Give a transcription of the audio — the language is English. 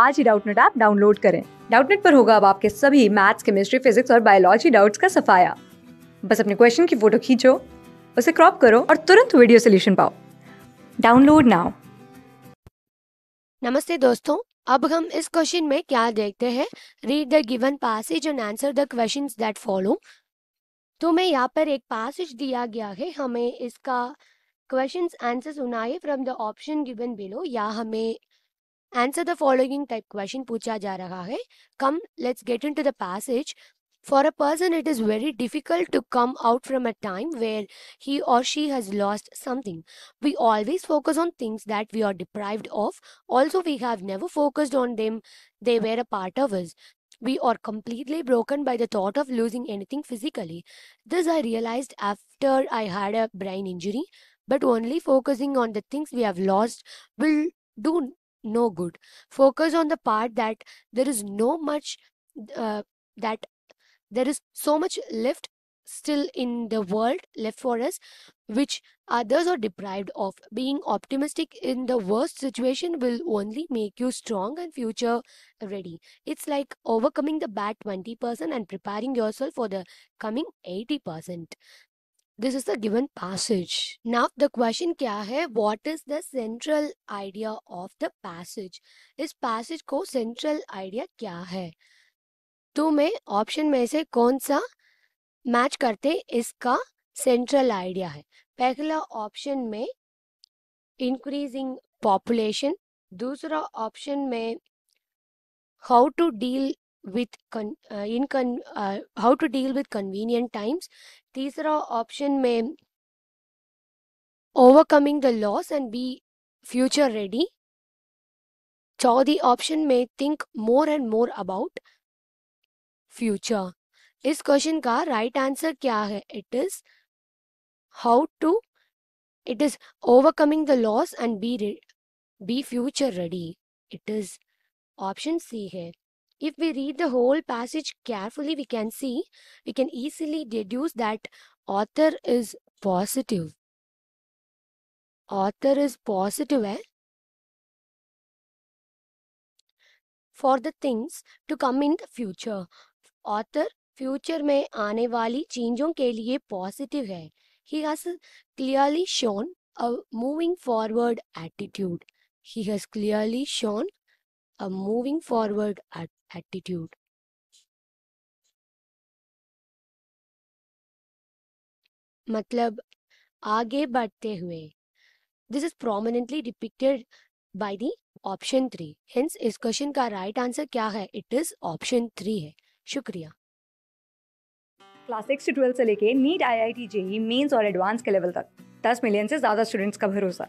आज ही Doubtnut app download करें डाउटनेट पर होगा अब आपके सभी मैथ्स केमिस्ट्री फिजिक्स और बायोलॉजी डाउट्स का सफाया बस अपने क्वेश्चन की फोटो खींचो उसे क्रॉप करो और तुरंत वीडियो सोल्यूशन पाओ डाउनलोड नाउ नमस्ते दोस्तों अब हम इस क्वेश्चन में क्या देखते हैं read the given passage and answer the question that follow तो मैं यहाँ पर एक पैसेज दिया गया है हमें इसका क्वेश्चन आंसर सुनाए from the option given below या हमें Answer the following type question pucha ja raha hai. Come, let's get into the passage. For a person, it is very difficult to come out from a time where he or she has lost something. We always focus on things that we are deprived of. Also, we have never focused on them. They were a part of us. We are completely broken by the thought of losing anything physically. This I realized after I had a brain injury, but only focusing on the things we have lost will do no good. Focus on the part that there is no much uh, that there is so much left still in the world left for us which others are deprived of being optimistic in the worst situation will only make you strong and future ready it's like overcoming the bad 20% and preparing yourself for the coming 80% this is the given passage now the question क्या है what is the central idea of the passage इस passage को central idea क्या है तो मैं option में से कौन सा मैच करते इसका सेंट्रल आइडिया है पहला ऑप्शन में इंक्रीजिंग पॉपुलेशन दूसरा ऑप्शन में how to deal with con, uh, in con, uh, how to deal with convenient times teesra option may overcoming the loss and be future ready चौथी option may think more and more about future. इस question का right answer क्या how to. it is overcoming the loss and be be future ready it is option c here if we read the whole passage carefully, we can see, we can easily deduce that author is positive. Author is positive. Eh? For the things to come in the future. Author future में आने वाली चीजों के लिए positive है He has clearly shown a moving forward attitude. He has clearly shown. a moving forward at attitude. मतलब आगे बढ़ते हुए this is prominently depicted by the option three hence इस क्वेश्चन का राइट right आंसर क्या है it is option three है शुक्रिया क्लास सिक्स से ट्वेल्थ से लेके NEET I I T JEE mains और एडवांस के लेवल तक दस मिलियन से ज़्यादा स्टूडेंट्स का भरोसा